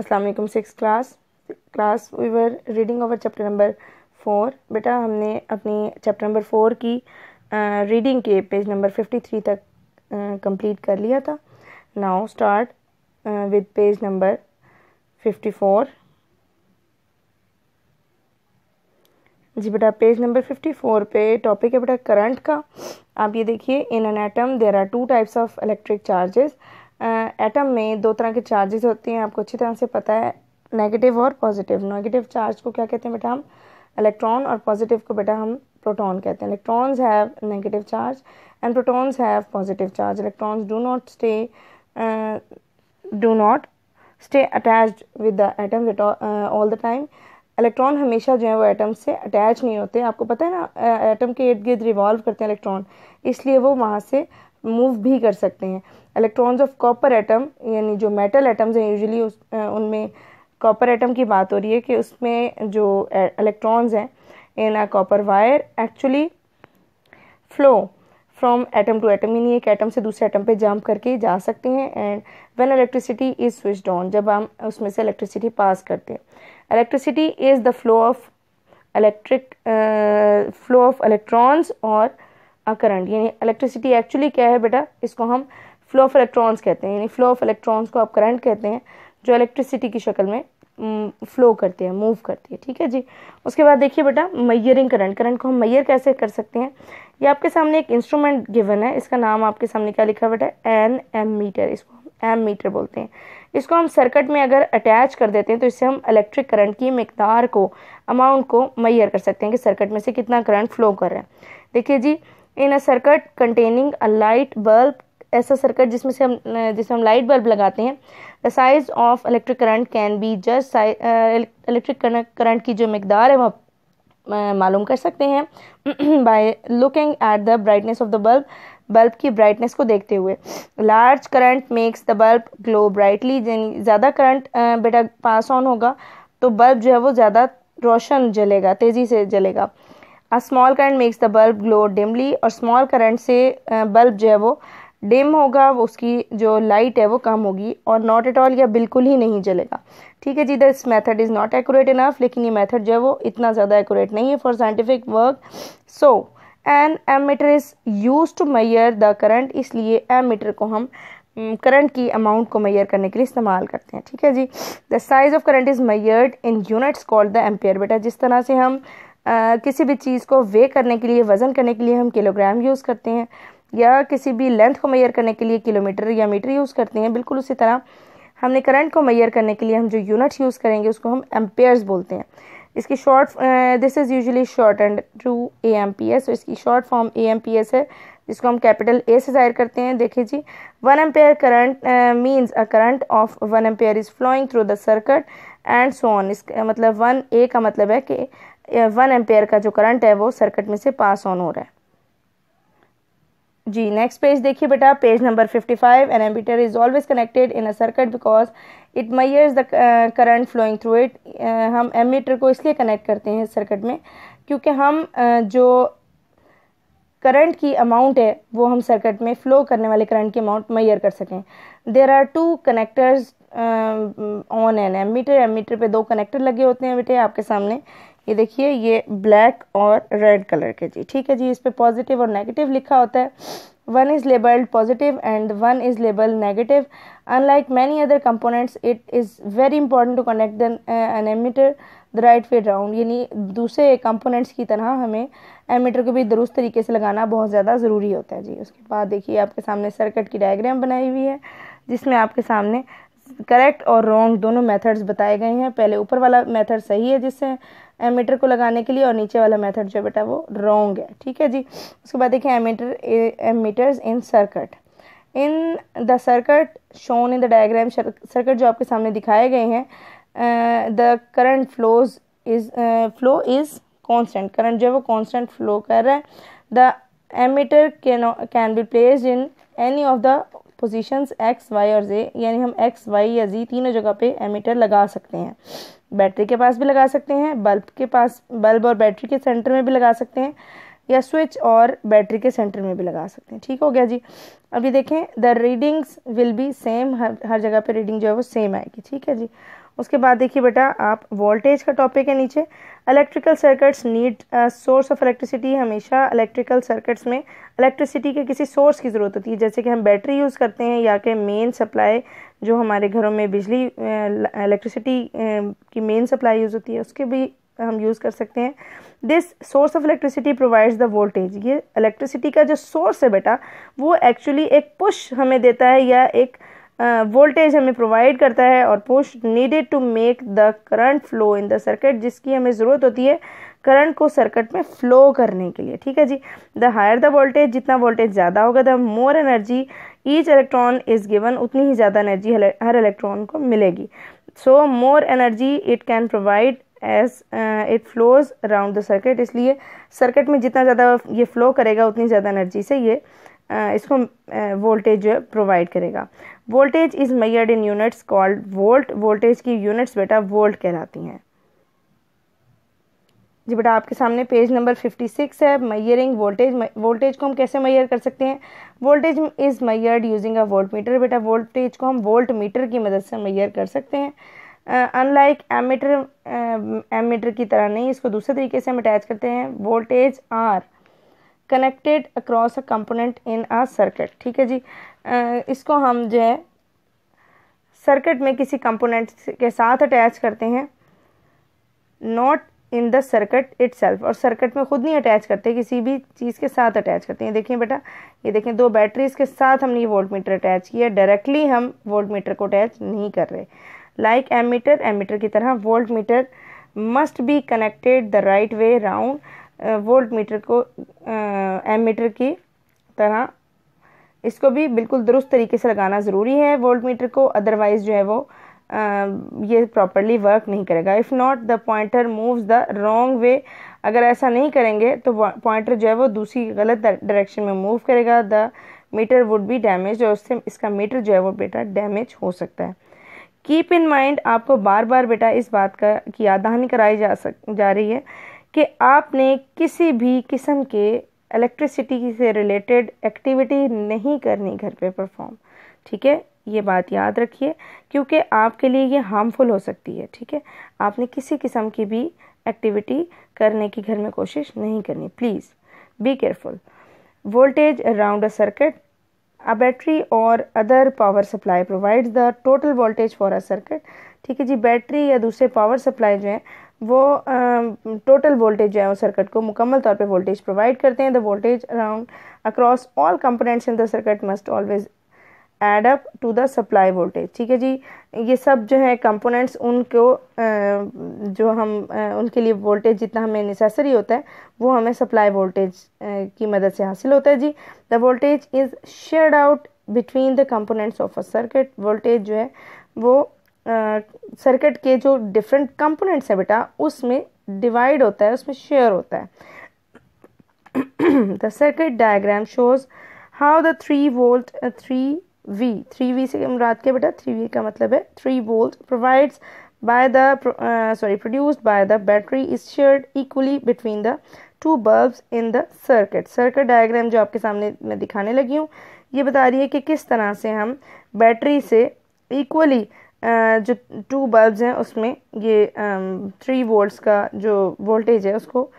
अस्सलाम वालेकुम six class class we were reading over chapter number four बेटा हमने अपनी चैप्टर नंबर फोर की रीडिंग के पेज नंबर फिफ्टी थ्री तक कंप्लीट कर लिया था now start with page number fifty four जी बेटा पेज नंबर फिफ्टी फोर पे टॉपिक है बेटा करंट का आप ये देखिए in an atom there are two types of electric charges atom में दो तरह के चार्जेस होते हैं आपको अच्छी तरह से पता है नेगेटिव और पॉजिटिव नेगेटिव चार्ज को क्या कहते हैं बेटा हम इलेक्ट्रॉन और पॉजिटिव को बेटा हम प्रोटॉन कहते हैं electrons have negative charge and protons have positive charge electrons do not stay do not stay attach with the atoms all the time electron हमेशा जो है वो एटम से अटैच नहीं होते आपको पता है ना एटम के इर्द गिर्द रिवॉल्व करते हैं इलेक्ट्रॉन इसलिए वो वहाँ से मूव भी कर सकते हैं इलेक्ट्रॉन्स ऑफ कॉपर एटम यानी जो मेटल एटम्स हैं यूजुअली उस उनमें कॉपर एटम की बात हो रही है कि उसमें जो इलेक्ट्रॉन्स हैं in a copper wire actually flow from atom to atom यानी एक एटम से दूसरे एटम पे जंप करके जा सकते हैं and when electricity is switched on जब हम उसमें से इलेक्ट्रिसिटी पास करते हैं electricity is the flow of electric flow of electrons और करंट यानी इलेक्ट्रिसिटी एक्चुअली क्या है बेटा इसको हम फ्लो ऑफ इलेक्ट्रॉन्स कहते हैं यानी फ्लो ऑफ इलेक्ट्रॉन्स को आप करंट कहते हैं जो इलेक्ट्रिसिटी की शक्ल में फ्लो करती है मूव करती है ठीक है जी उसके बाद देखिए बेटा मैयरिंग करंट करंट को हम मैयर कैसे कर सकते हैं ये आपके सामने एक इंस्ट्रूमेंट गिवन है इसका नाम आपके सामने क्या लिखा बेटा एन एम मीटर इसको हम एम मीटर बोलते हैं इसको हम सर्किट में अगर अटैच कर देते हैं तो इससे हम इलेक्ट्रिक करंट की मकदार को अमाउंट को मैयर कर सकते हैं कि सर्किट में से कितना करंट फ्लो कर रहा है देखिए जी in a circuit containing a light bulb ऐसा सर्कट जिसमें से हम जिसमें हम लाइट बल्ब लगाते हैं the size of electric current can be just electric current की जो मकदार है वह uh, मालूम कर सकते हैं by looking at the brightness of the bulb bulb की ब्राइटनेस को देखते हुए large current makes the bulb glow brightly ज़्यादा करंट uh, बेटा पास ऑन होगा तो बल्ब जो है वो ज़्यादा रोशन जलेगा तेज़ी से जलेगा a small current makes the bulb glow dimly और स्मॉल करंट से बल्ब जो है वो डिम होगा वो उसकी जो लाइट है वो कम होगी और नॉट एट ऑल या बिल्कुल ही नहीं जलेगा ठीक है जी this method is not accurate enough लेकिन ये मेथड जो है वो इतना ज़्यादा एक्यूरेट नहीं है for scientific work so an ammeter is use to measure the current इसलिए एम मीटर को हम करंट की अमाउंट को मैयर करने के लिए इस्तेमाल करते हैं ठीक है जी the size of current is measured in units called the ampere बेटा जिस तरह से हम किसी भी चीज़ को वे करने के लिए वज़न करने के लिए हम किलोग्राम यूज़ करते हैं या किसी भी लेंथ को मैयर करने के लिए किलोमीटर या मीटर यूज़ करते हैं बिल्कुल उसी तरह हमने करंट को मैयर करने के लिए हम जो यूनिट यूज़ करेंगे उसको हम एम्पेयर्स बोलते हैं इसकी short this is usually short and to A M P S इसकी short form A M P S है जिसको हम कैपिटल ए से जाहिर करते हैं देखिए जी one ampere current means a current of one ampere is flowing through the circuit and so on इसका मतलब वन ए का मतलब है कि वन एम्पेयर का जो करंट है वो सर्किट में से पास ऑन हो रहा है जी नेक्स्ट पेज देखिए बेटा page number 55 an ammeter is always connected in a circuit because it measures the current flowing through it हम एमीटर को इसलिए कनेक्ट करते हैं सर्किट में क्योंकि हम uh, जो करंट की अमाउंट है वो हम सर्किट में फ्लो करने वाले करंट की अमाउंट मैयर कर सकें there are two connectors on an ammeter ammeter पे दो कनेक्टर लगे होते हैं बेटे आपके सामने ये देखिए ये ब्लैक और रेड कलर के जी ठीक है जी इस पर पॉजिटिव और नेगेटिव लिखा होता है one is labelled positive and one is label negative unlike many other components it is very important to connect the, an ammeter the right way round यानी दूसरे कंपोनेंट्स की तरह हमें एमीटर को भी दुरुस्त तरीके से लगाना बहुत ज़्यादा ज़रूरी होता है जी उसके बाद देखिए आपके सामने सर्किट की डायग्राम बनाई हुई है जिसमें आपके सामने करेक्ट और रॉन्ग दोनों मेथड्स बताए गए हैं पहले ऊपर वाला मेथड सही है जिससे एमीटर को लगाने के लिए और नीचे वाला मेथड जो बेटा वो रॉन्ग है ठीक है जी उसके बाद देखिए ammeter ammeters in circuit in the circuit shown in the diagram circuit जो आपके सामने दिखाए गए हैं the current flows is flow is constant current जो है वो कॉन्स्टेंट फ्लो कर रहा है the ammeter can can be place in any of the positions X Y और जे यानी हम एक्स वाई या जी तीनों जगह पे एमीटर लगा सकते हैं बैटरी के पास भी लगा सकते हैं बल्ब के पास बल्ब और बैटरी के सेंटर में भी लगा सकते हैं या स्विच और बैटरी के सेंटर में भी लगा सकते हैं ठीक हो गया जी अभी देखें the readings will be same हर हर जगह पे रीडिंग जो है वो सेम आएगी ठीक है जी उसके बाद देखिए बेटा आप वोल्टेज का टॉपिक है नीचे electrical circuits need source of electricity हमेशा इलेक्ट्रिकल सर्किट्स में इलेक्ट्रिसिटी के किसी सोर्स की ज़रूरत होती है जैसे कि हम बैटरी यूज़ करते हैं या कि मेन सप्लाई जो हमारे घरों में बिजली इलेक्ट्रिसिटी uh, uh, की मेन सप्लाई यूज़ होती है उसके भी हम यूज़ कर सकते हैं this source of electricity provides the voltage ये इलेक्ट्रिसिटी का जो सोर्स है बेटा वो एक्चुअली एक पुश हमें देता है या एक वोल्टेज हमें प्रोवाइड करता है और push needed to make the current flow in the circuit जिसकी हमें ज़रूरत होती है करंट को सर्किट में फ्लो करने के लिए ठीक है जी द हायर द वोल्टेज जितना वोल्टेज ज़्यादा होगा the more energy each electron is given उतनी ही ज़्यादा एनर्जी हर इलेक्ट्रॉन को मिलेगी so more energy it can provide as it flows around the circuit इसलिए सर्किट में जितना ज़्यादा ये फ्लो करेगा उतनी ज़्यादा एनर्जी से ये इसको वोल्टेज जो है प्रोवाइड करेगा voltage is measured in units called volt voltage की यूनिट्स बेटा वोल्ट कहलाती हैं जी बेटा आपके सामने पेज नंबर 56 है मैयरिंग वोल्टेज वोल्टेज को हम कैसे मैयर कर सकते हैं voltage is measured using a voltmeter बेटा वोल्टेज को हम वोल्ट मीटर की मदद से मैयर कर सकते हैं unlike ammeter ammeter की तरह नहीं इसको दूसरे तरीके से हम अटैच करते हैं voltage are connected across a component in a circuit ठीक है जी इसको हम जो है सर्किट में किसी कंपोनेंट के साथ अटैच करते हैं not in the circuit it और सर्किट में खुद नहीं अटैच करते किसी भी चीज़ के साथ अटैच करते हैं देखिए बेटा ये देखें दो बैटरीज के साथ हमने ये वोल्ट मीटर अटैच किया डायरेक्टली हम वोल्ट मीटर को अटैच नहीं कर रहे लाइक एम मीटर की तरह voltmeter must be connected the right way round voltmeter को एम मीटर की तरह इसको भी बिल्कुल दुरुस्त तरीके से लगाना ज़रूरी है वोल्ट मीटर को अदरवाइज़ जो है वो आ, ये प्रॉपरली वर्क नहीं करेगा if not the pointer moves the wrong way अगर ऐसा नहीं करेंगे तो पॉइंटर जो है वो दूसरी गलत डायरेक्शन में मूव करेगा the meter would be damage और उससे इसका मीटर जो है वो बेटा डैमेज हो सकता है कीप इन माइंड आपको बार बार बेटा इस बात का की याद दहानी कराई जा सक जा रही है कि आपने किसी भी किस्म के इलेक्ट्रिसिटी से रिलेटेड एक्टिविटी नहीं करनी घर पे परफॉर्म ठीक है ये बात याद रखिए क्योंकि आपके लिए ये हार्मफुल हो सकती है ठीक है आपने किसी किस्म की भी एक्टिविटी करने की घर में कोशिश नहीं करनी please be careful voltage around a circuit a battery और other power supply provides the total voltage for a circuit ठीक है जी बैटरी या दूसरे पावर सप्लाई जो हैं वो टोटल वोल्टेज जो है वो सर्किट को मुकम्मल तौर पे वोल्टेज प्रोवाइड करते हैं the voltage around across all components in the circuit must always add up to the supply voltage ठीक है जी ये सब जो है कंपोनेंट्स उनको जो हम उनके लिए वोल्टेज जितना हमें नेसेसरी होता है वो हमें सप्लाई वोल्टेज की मदद से हासिल होता है जी the voltage is share out between the components of a circuit voltage जो है वो सर्किट के जो डिफरेंट कंपोनेंट्स है बेटा उसमें डिवाइड होता है उसमें शेयर होता है the circuit diagram shows how the three volt three V three V से मुराद के बेटा थ्री वी का मतलब है three volt provides by the sorry produced by the battery is share equally between the two bulb in the circuit circuit diagram जो आपके सामने मैं दिखाने लगी हूँ ये बता रही है कि किस तरह से हम बैटरी से इक्वली जो टू बल्ब्स हैं उसमें ये थ्री वोल्ट्स का जो वोल्टेज है उसको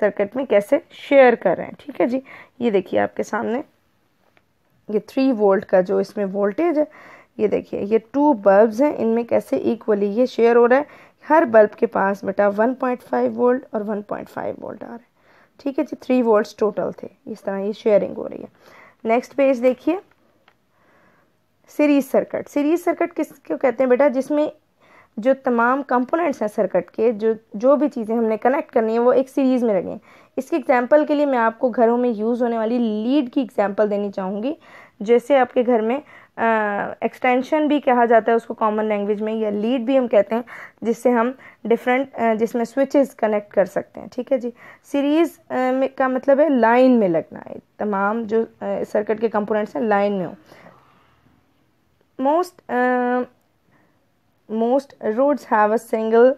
सर्किट में कैसे शेयर कर रहे हैं ठीक है जी ये देखिए आपके सामने ये थ्री वोल्ट का जो इसमें वोल्टेज है ये देखिए ये टू बल्ब्स हैं इनमें कैसे इक्वली ये शेयर हो रहा है हर बल्ब के पास बेटा 1.5 वोल्ट और 1.5 वोल्ट आ रहा है ठीक है जी थ्री वोल्ट्स टोटल थे इस तरह ये शेयरिंग हो रही है नेक्स्ट पेज देखिए सीरीज सर्किट सीरीज सर्किट किस को कहते हैं बेटा जिसमें जो तमाम कंपोनेंट्स हैं सर्किट के जो जो भी चीज़ें हमने कनेक्ट करनी है वो एक सीरीज़ में लगें इसकी एग्जांपल के लिए मैं आपको घरों में यूज़ होने वाली लीड की एग्जांपल देनी चाहूँगी जैसे आपके घर में एक्सटेंशन भी कहा जाता है उसको कॉमन लैंग्वेज में या लीड भी हम कहते हैं जिससे हम डिफरेंट जिसमें स्विचेस कनेक्ट कर सकते हैं ठीक है जी सीरीज़ में का मतलब है लाइन में लगना है तमाम जो सर्किट के कंपोनेंट्स हैं लाइन में हो most uh, most roads have a single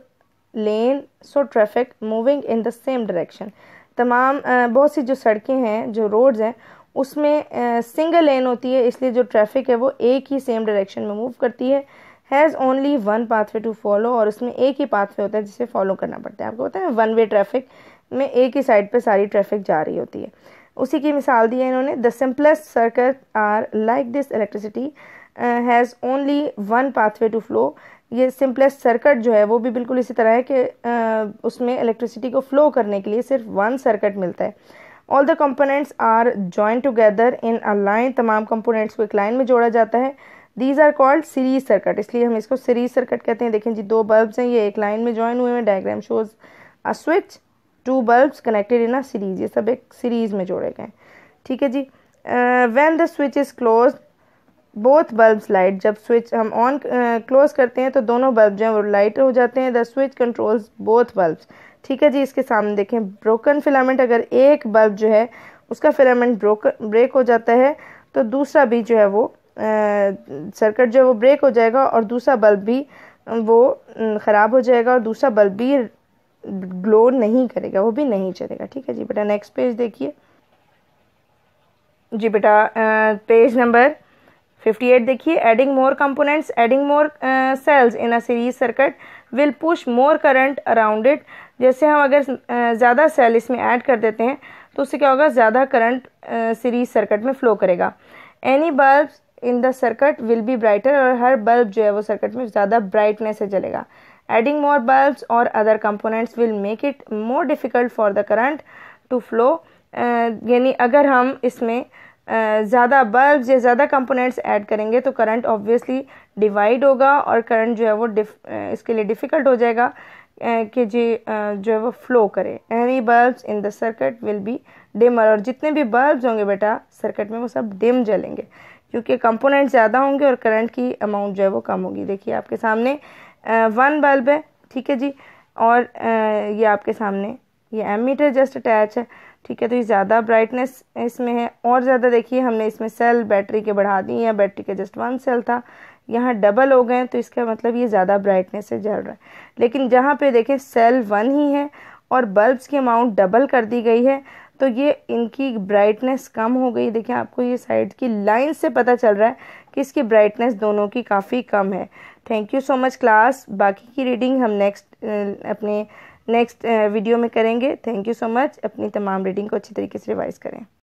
lane so traffic moving in the same direction तमाम uh, बहुत सी जो सड़कें हैं जो रोड्स हैं उसमें सिंगल uh, लेन होती है इसलिए जो ट्रैफिक है वो एक ही सेम डायरेक्शन में मूव करती है has only one pathway to follow और उसमें एक ही पाथवे होता है जिसे फॉलो करना पड़ता है आपको पता है वन वे ट्रैफिक में एक ही साइड पे सारी ट्रैफिक जा रही होती है उसी की मिसाल दी है इन्होंने the simplest circuit are like this electricity has only one pathway to flow ये सिंपलेस्ट सर्किट जो है वो भी बिल्कुल इसी तरह है कि uh, उसमें इलेक्ट्रिसिटी को फ्लो करने के लिए सिर्फ वन सर्किट मिलता है all the components are join together in a line तमाम कंपोनेंट्स को एक लाइन में जोड़ा जाता है these are called series circuit इसलिए हम इसको सीरीज सर्किट कहते हैं देखें जी दो बल्ब्स हैं ये एक लाइन में ज्वाइन हुए हैं diagram shows a switch two bulbs connected in a series ये सब एक सीरीज में जोड़े गए ठीक है जी when the switch is close both bulbs light जब स्विच हम ऑन क्लोज करते हैं तो दोनों बल्ब जो हैं वो लाइट हो जाते हैं the switch controls both bulbs ठीक है जी इसके सामने देखें ब्रोकन फिलामेंट अगर एक बल्ब जो है उसका फिलामेंट ब्रोकन ब्रेक हो जाता है तो दूसरा भी जो है वो सर्किट जो है वो ब्रेक हो जाएगा और दूसरा बल्ब भी वो ख़राब हो जाएगा और दूसरा बल्ब भी ग्लो नहीं करेगा वो भी नहीं चलेगा ठीक है जी बेटा नेक्स्ट पेज देखिए जी बेटा पेज नंबर 58 देखिए adding more components adding more cells in a series circuit will push more current around it जैसे हम अगर uh, ज़्यादा सेल इसमें ऐड कर देते हैं तो उससे क्या होगा ज़्यादा करंट सीरीज सर्किट में फ्लो करेगा any bulb in the circuit will be brighter और हर बल्ब जो है वो सर्किट में ज़्यादा ब्राइटनेस से जलेगा एडिंग मोर बल्ब्स और other components will make it more difficult for the current to flow यानी अगर हम इसमें ज़्यादा बल्ब या ज़्यादा कंपोनेंट्स ऐड करेंगे तो करंट ऑब्वियसली डिवाइड होगा और करंट जो है वो डिफ इसके लिए डिफ़िकल्ट हो जाएगा कि जी जो है वो फ्लो करे any bulbs in the circuit will be dimmer और जितने भी बल्ब्स होंगे बेटा सर्किट में वो सब डिम जलेंगे क्योंकि कंपोनेंट ज़्यादा होंगे और करंट की अमाउंट जो है वो कम होगी देखिए आपके सामने वन बल्ब है ठीक है जी और ये आपके सामने ये मीटर जस्ट अटैच है ठीक है तो ये ज़्यादा ब्राइटनेस इसमें है और ज़्यादा देखिए हमने इसमें सेल बैटरी के बढ़ा दिए या बैटरी के जस्ट वन सेल था यहाँ डबल हो गए तो इसका मतलब ये ज़्यादा ब्राइटनेस से जल रहा है लेकिन जहाँ पे देखें सेल वन ही है और बल्ब्स की अमाउंट डबल कर दी गई है तो ये इनकी ब्राइटनेस कम हो गई देखिए आपको ये साइड की लाइन से पता चल रहा है कि इसकी ब्राइटनेस दोनों की काफ़ी कम है thank you so much class बाकी की रीडिंग हम नेक्स्ट अपने नेक्स्ट वीडियो uh, में करेंगे थैंक यू सो मच अपनी तमाम रीडिंग को अच्छी तरीके से रिवाइज़ करें